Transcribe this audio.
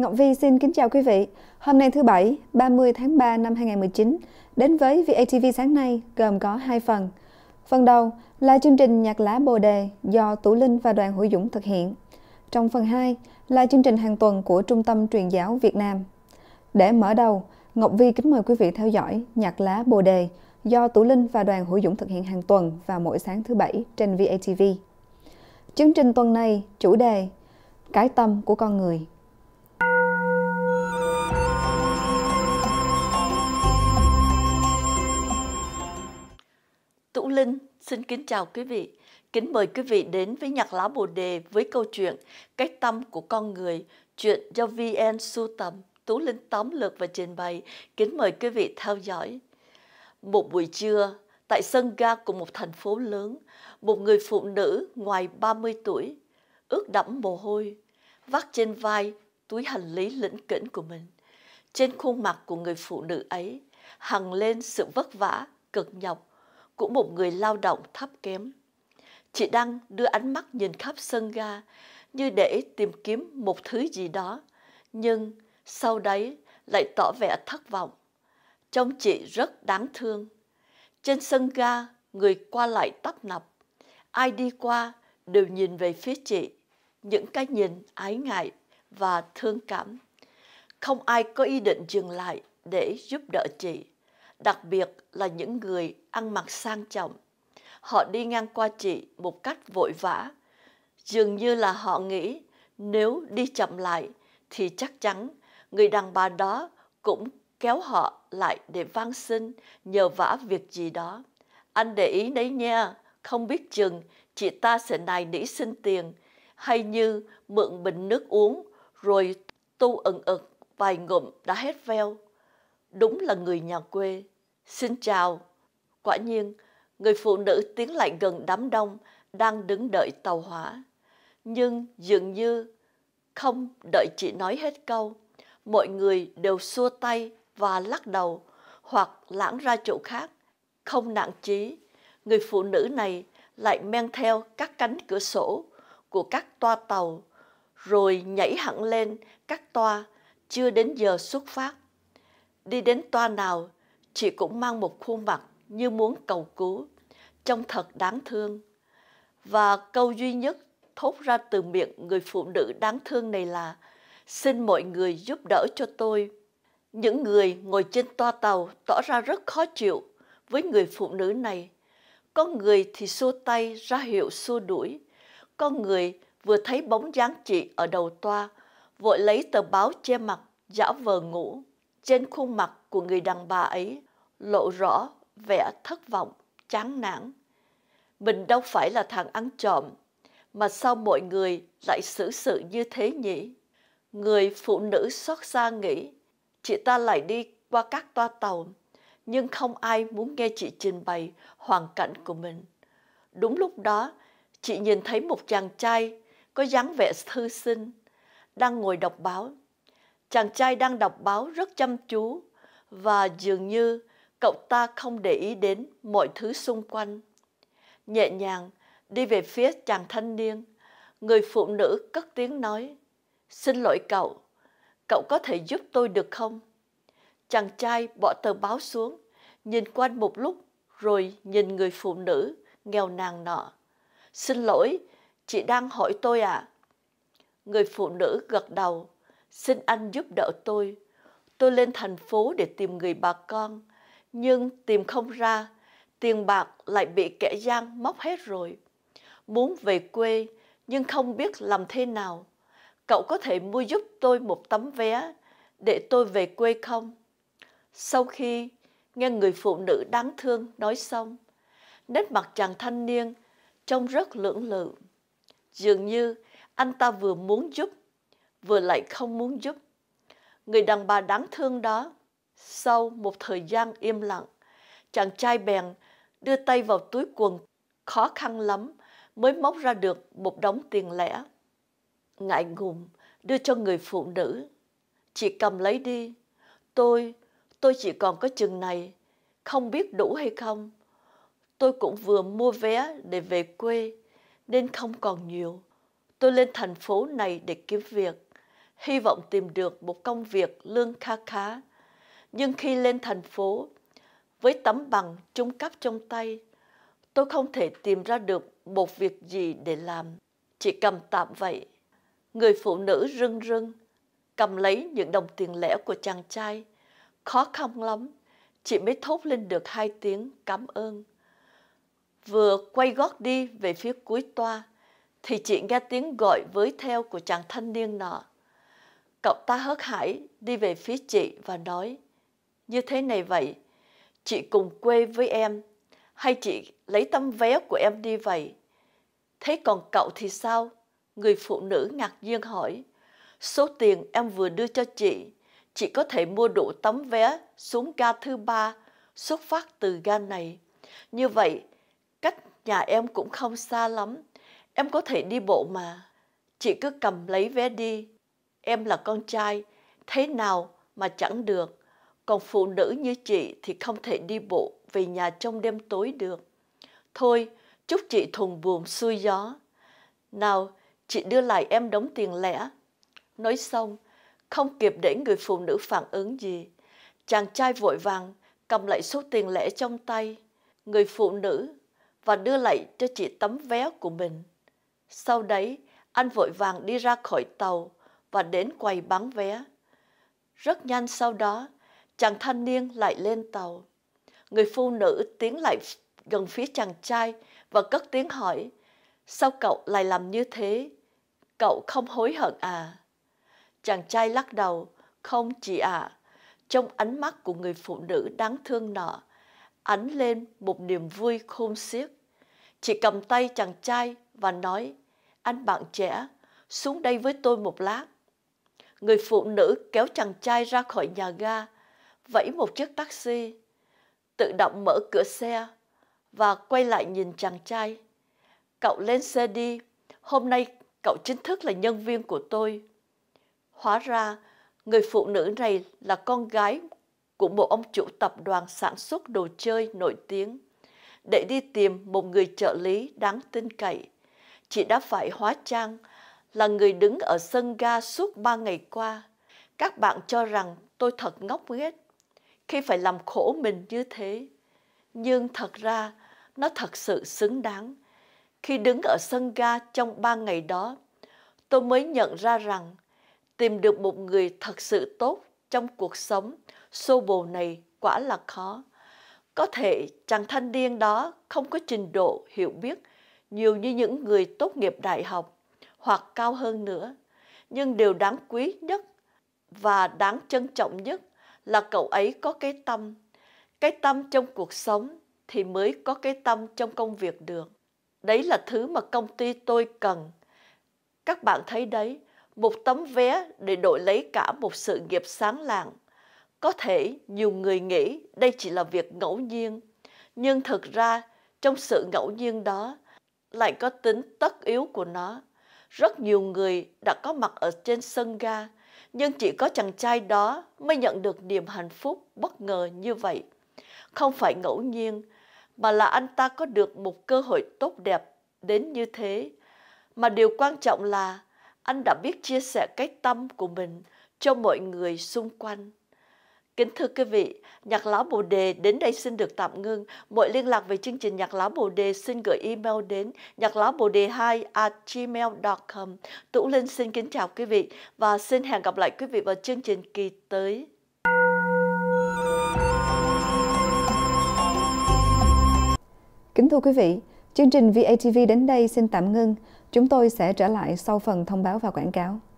Ngọc Vi xin kính chào quý vị. Hôm nay thứ Bảy, 30 tháng 3 năm 2019, đến với VATV sáng nay gồm có hai phần. Phần đầu là chương trình Nhạc lá Bồ Đề do Tủ Linh và đoàn Hữu Dũng thực hiện. Trong phần 2 là chương trình hàng tuần của Trung tâm Truyền giáo Việt Nam. Để mở đầu, Ngọc Vi kính mời quý vị theo dõi Nhạc lá Bồ Đề do Tủ Linh và đoàn Hữu Dũng thực hiện hàng tuần và mỗi sáng thứ Bảy trên VATV. Chương trình tuần này chủ đề Cái tâm của con người – Linh xin kính chào quý vị. Kính mời quý vị đến với nhạc lá Bồ Đề với câu chuyện Cách tâm của con người, chuyện do VN sưu tầm, Tú Linh tóm lược và trình bày. Kính mời quý vị theo dõi. Một buổi trưa, tại sân ga của một thành phố lớn, một người phụ nữ ngoài 30 tuổi, ướt đẫm mồ hôi, vác trên vai túi hành lý lĩnh kỉnh của mình. Trên khuôn mặt của người phụ nữ ấy, hằng lên sự vất vả, cực nhọc cũng một người lao động thấp kém. Chị Đăng đưa ánh mắt nhìn khắp sân ga như để tìm kiếm một thứ gì đó, nhưng sau đấy lại tỏ vẻ thất vọng. Trông chị rất đáng thương. Trên sân ga, người qua lại tấp nập. Ai đi qua đều nhìn về phía chị, những cái nhìn ái ngại và thương cảm. Không ai có ý định dừng lại để giúp đỡ chị đặc biệt là những người ăn mặc sang trọng. Họ đi ngang qua chị một cách vội vã. Dường như là họ nghĩ nếu đi chậm lại thì chắc chắn người đàn bà đó cũng kéo họ lại để van xin nhờ vả việc gì đó. Anh để ý đấy nha, không biết chừng chị ta sẽ nài nỉ xin tiền hay như mượn bình nước uống rồi tu ẩn ực vài ngụm đã hết veo. Đúng là người nhà quê. Xin chào. Quả nhiên, người phụ nữ tiến lại gần đám đông đang đứng đợi tàu hỏa. Nhưng dường như không đợi chị nói hết câu, mọi người đều xua tay và lắc đầu hoặc lãng ra chỗ khác. Không nặng chí, người phụ nữ này lại men theo các cánh cửa sổ của các toa tàu, rồi nhảy hẳn lên các toa chưa đến giờ xuất phát. Đi đến toa nào Chị cũng mang một khuôn mặt như muốn cầu cứu, trông thật đáng thương. Và câu duy nhất thốt ra từ miệng người phụ nữ đáng thương này là Xin mọi người giúp đỡ cho tôi. Những người ngồi trên toa tàu tỏ ra rất khó chịu với người phụ nữ này. Có người thì xua tay ra hiệu xua đuổi. Có người vừa thấy bóng dáng chị ở đầu toa, vội lấy tờ báo che mặt, giả vờ ngủ. Trên khuôn mặt của người đàn bà ấy lộ rõ vẻ thất vọng, chán nản. Mình đâu phải là thằng ăn trộm, mà sao mọi người lại xử sự như thế nhỉ? Người phụ nữ xót xa nghĩ, chị ta lại đi qua các toa tàu, nhưng không ai muốn nghe chị trình bày hoàn cảnh của mình. Đúng lúc đó, chị nhìn thấy một chàng trai có dáng vẻ thư sinh đang ngồi đọc báo chàng trai đang đọc báo rất chăm chú và dường như cậu ta không để ý đến mọi thứ xung quanh. Nhẹ nhàng đi về phía chàng thanh niên, người phụ nữ cất tiếng nói, Xin lỗi cậu, cậu có thể giúp tôi được không? Chàng trai bỏ tờ báo xuống, nhìn quanh một lúc rồi nhìn người phụ nữ nghèo nàn nọ. Xin lỗi, chị đang hỏi tôi à? Người phụ nữ gật đầu Xin anh giúp đỡ tôi. Tôi lên thành phố để tìm người bà con, nhưng tìm không ra, tiền bạc lại bị kẻ gian móc hết rồi. Muốn về quê nhưng không biết làm thế nào. Cậu có thể mua giúp tôi một tấm vé để tôi về quê không? Sau khi nghe người phụ nữ đáng thương nói xong, nét mặt chàng thanh niên trông rất lưỡng lự. Dường như anh ta vừa muốn giúp vừa lại không muốn giúp. Người đàn bà đáng thương đó, sau một thời gian im lặng, chàng trai bèn đưa tay vào túi quần, khó khăn lắm mới móc ra được một đống tiền lẻ. Ngại ngùng đưa cho người phụ nữ, chị cầm lấy đi, tôi, tôi chỉ còn có chừng này, không biết đủ hay không. Tôi cũng vừa mua vé để về quê nên không còn nhiều. Tôi lên thành phố này để kiếm việc hy vọng tìm được một công việc lương kha khá. Nhưng khi lên thành phố, với tấm bằng trung cấp trong tay, tôi không thể tìm ra được một việc gì để làm. Chỉ cầm tạm vậy. Người phụ nữ rưng rưng, cầm lấy những đồng tiền lẻ của chàng trai. Khó khăn lắm, chị mới thốt lên được hai tiếng cảm ơn. Vừa quay gót đi về phía cuối toa, thì chị nghe tiếng gọi với theo của chàng thanh niên nọ. Cậu ta hớt hải đi về phía chị và nói, như thế này vậy, chị cùng quê với em, hay chị lấy tấm vé của em đi vậy? Thế còn cậu thì sao? Người phụ nữ ngạc nhiên hỏi, số tiền em vừa đưa cho chị, chị có thể mua đủ tấm vé xuống ga thứ ba xuất phát từ ga này. Như vậy, cách nhà em cũng không xa lắm, em có thể đi bộ mà. Chị cứ cầm lấy vé đi, Em là con trai, thế nào mà chẳng được. Còn phụ nữ như chị thì không thể đi bộ về nhà trong đêm tối được. Thôi, chúc chị thùng buồm xuôi gió. Nào, chị đưa lại em đóng tiền lẻ. Nói xong, không kịp để người phụ nữ phản ứng gì. Chàng trai vội vàng cầm lại số tiền lẻ trong tay, người phụ nữ và đưa lại cho chị tấm vé của mình. Sau đấy, anh vội vàng đi ra khỏi tàu, và đến quầy bán vé. Rất nhanh sau đó, chàng thanh niên lại lên tàu. Người phụ nữ tiến lại gần phía chàng trai và cất tiếng hỏi, sao cậu lại làm như thế? Cậu không hối hận à? Chàng trai lắc đầu, không chị ạ. À. Trong ánh mắt của người phụ nữ đáng thương nọ, ánh lên một niềm vui khôn xiết. Chị cầm tay chàng trai và nói, anh bạn trẻ, xuống đây với tôi một lát người phụ nữ kéo chàng trai ra khỏi nhà ga, vẫy một chiếc taxi, tự động mở cửa xe và quay lại nhìn chàng trai. Cậu lên xe đi, hôm nay cậu chính thức là nhân viên của tôi. Hóa ra, người phụ nữ này là con gái của một ông chủ tập đoàn sản xuất đồ chơi nổi tiếng để đi tìm một người trợ lý đáng tin cậy. Chị đã phải hóa trang là người đứng ở sân ga suốt ba ngày qua. Các bạn cho rằng tôi thật ngốc nghếch khi phải làm khổ mình như thế. Nhưng thật ra nó thật sự xứng đáng. Khi đứng ở sân ga trong ba ngày đó, tôi mới nhận ra rằng tìm được một người thật sự tốt trong cuộc sống xô bồ này quả là khó. Có thể chàng thanh niên đó không có trình độ hiểu biết nhiều như những người tốt nghiệp đại học, hoặc cao hơn nữa. Nhưng điều đáng quý nhất và đáng trân trọng nhất là cậu ấy có cái tâm. Cái tâm trong cuộc sống thì mới có cái tâm trong công việc được. Đấy là thứ mà công ty tôi cần. Các bạn thấy đấy, một tấm vé để đổi lấy cả một sự nghiệp sáng lạng. Có thể nhiều người nghĩ đây chỉ là việc ngẫu nhiên, nhưng thực ra trong sự ngẫu nhiên đó lại có tính tất yếu của nó rất nhiều người đã có mặt ở trên sân ga, nhưng chỉ có chàng trai đó mới nhận được niềm hạnh phúc bất ngờ như vậy. Không phải ngẫu nhiên, mà là anh ta có được một cơ hội tốt đẹp đến như thế. Mà điều quan trọng là anh đã biết chia sẻ cái tâm của mình cho mọi người xung quanh. Kính thưa quý vị, Nhạc Lão Bồ Đề đến đây xin được tạm ngưng. Mọi liên lạc về chương trình Nhạc Lão Bồ Đề xin gửi email đến nhạc lão 2 gmail.com. Tủ Linh xin kính chào quý vị và xin hẹn gặp lại quý vị vào chương trình kỳ tới. Kính thưa quý vị, chương trình VATV đến đây xin tạm ngưng. Chúng tôi sẽ trở lại sau phần thông báo và quảng cáo.